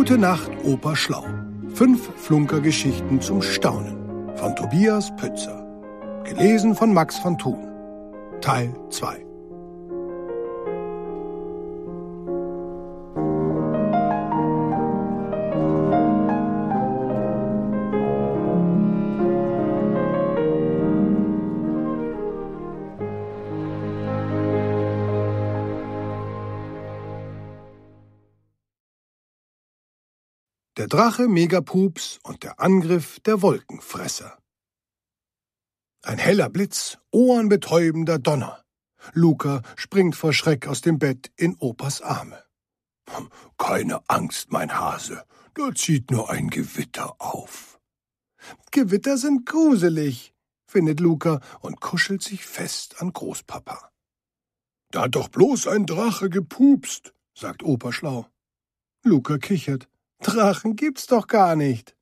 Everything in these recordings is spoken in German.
Gute Nacht, Opa Schlau. Fünf Flunkergeschichten zum Staunen von Tobias Pützer. Gelesen von Max van Thun. Teil 2. Der Drache Megapups und der Angriff der Wolkenfresser. Ein heller Blitz, ohrenbetäubender Donner. Luca springt vor Schreck aus dem Bett in Opas Arme. Hm, keine Angst, mein Hase, da zieht nur ein Gewitter auf. Gewitter sind gruselig, findet Luca und kuschelt sich fest an Großpapa. Da hat doch bloß ein Drache gepupst, sagt Opa schlau. Luca kichert. Drachen gibt's doch gar nicht.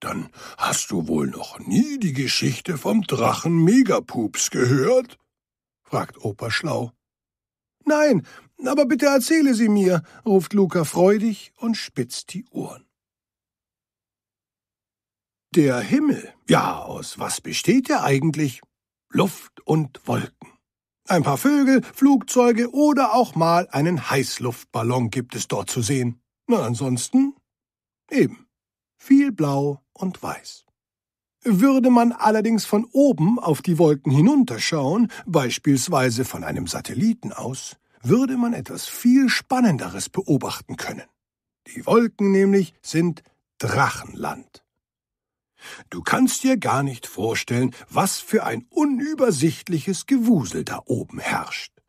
Dann hast du wohl noch nie die Geschichte vom Drachen Megapups gehört? fragt Opa schlau. Nein, aber bitte erzähle sie mir, ruft Luca freudig und spitzt die Ohren. Der Himmel, ja, aus was besteht er eigentlich? Luft und Wolken. Ein paar Vögel, Flugzeuge oder auch mal einen Heißluftballon gibt es dort zu sehen. Na, ansonsten Eben. Viel blau und weiß. Würde man allerdings von oben auf die Wolken hinunterschauen, beispielsweise von einem Satelliten aus, würde man etwas viel Spannenderes beobachten können. Die Wolken nämlich sind Drachenland. Du kannst dir gar nicht vorstellen, was für ein unübersichtliches Gewusel da oben herrscht.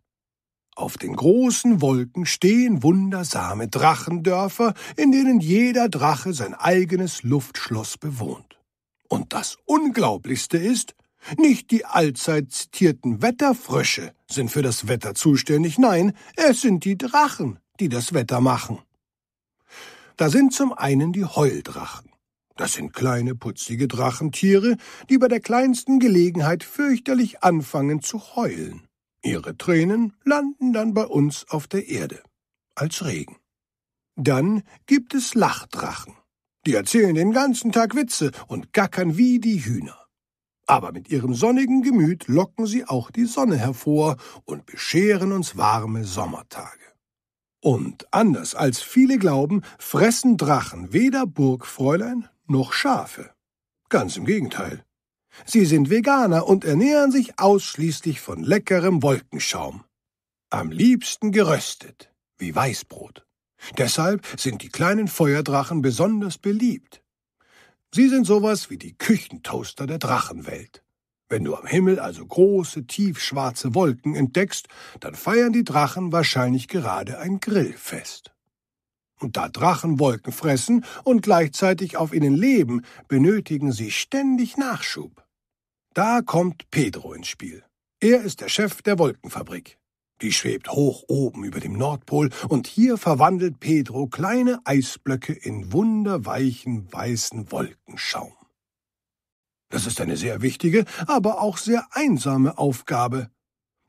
Auf den großen Wolken stehen wundersame Drachendörfer, in denen jeder Drache sein eigenes Luftschloss bewohnt. Und das Unglaublichste ist, nicht die allzeit zitierten Wetterfrösche sind für das Wetter zuständig, nein, es sind die Drachen, die das Wetter machen. Da sind zum einen die Heuldrachen. Das sind kleine, putzige Drachentiere, die bei der kleinsten Gelegenheit fürchterlich anfangen zu heulen. Ihre Tränen landen dann bei uns auf der Erde als Regen. Dann gibt es Lachdrachen. Die erzählen den ganzen Tag Witze und gackern wie die Hühner. Aber mit ihrem sonnigen Gemüt locken sie auch die Sonne hervor und bescheren uns warme Sommertage. Und anders als viele glauben, fressen Drachen weder Burgfräulein noch Schafe. Ganz im Gegenteil. Sie sind Veganer und ernähren sich ausschließlich von leckerem Wolkenschaum. Am liebsten geröstet, wie Weißbrot. Deshalb sind die kleinen Feuerdrachen besonders beliebt. Sie sind sowas wie die Küchentoaster der Drachenwelt. Wenn du am Himmel also große, tiefschwarze Wolken entdeckst, dann feiern die Drachen wahrscheinlich gerade ein Grillfest. Und da Drachen Wolken fressen und gleichzeitig auf ihnen leben, benötigen sie ständig Nachschub. Da kommt Pedro ins Spiel. Er ist der Chef der Wolkenfabrik. Die schwebt hoch oben über dem Nordpol und hier verwandelt Pedro kleine Eisblöcke in wunderweichen weißen Wolkenschaum. Das ist eine sehr wichtige, aber auch sehr einsame Aufgabe.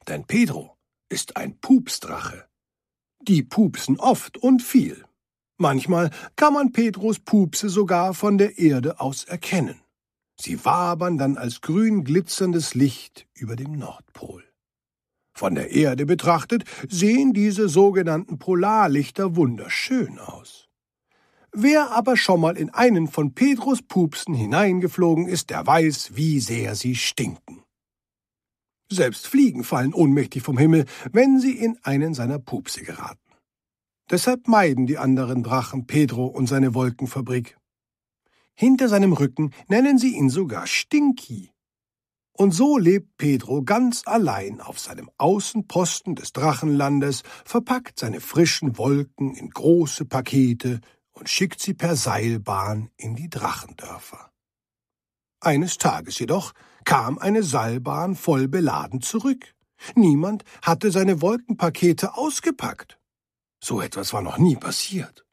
Denn Pedro ist ein Pupsdrache. Die pupsen oft und viel. Manchmal kann man Petrus Pupse sogar von der Erde aus erkennen. Sie wabern dann als grün glitzerndes Licht über dem Nordpol. Von der Erde betrachtet sehen diese sogenannten Polarlichter wunderschön aus. Wer aber schon mal in einen von Petrus Pupsen hineingeflogen ist, der weiß, wie sehr sie stinken. Selbst Fliegen fallen ohnmächtig vom Himmel, wenn sie in einen seiner Pupse geraten. Deshalb meiden die anderen Drachen Pedro und seine Wolkenfabrik. Hinter seinem Rücken nennen sie ihn sogar Stinky. Und so lebt Pedro ganz allein auf seinem Außenposten des Drachenlandes, verpackt seine frischen Wolken in große Pakete und schickt sie per Seilbahn in die Drachendörfer. Eines Tages jedoch kam eine Seilbahn voll beladen zurück. Niemand hatte seine Wolkenpakete ausgepackt. So etwas war noch nie passiert.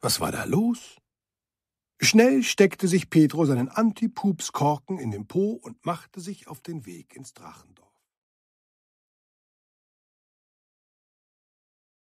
Was war da los? Schnell steckte sich Petro seinen Antipupskorken in den Po und machte sich auf den Weg ins Drachendorf.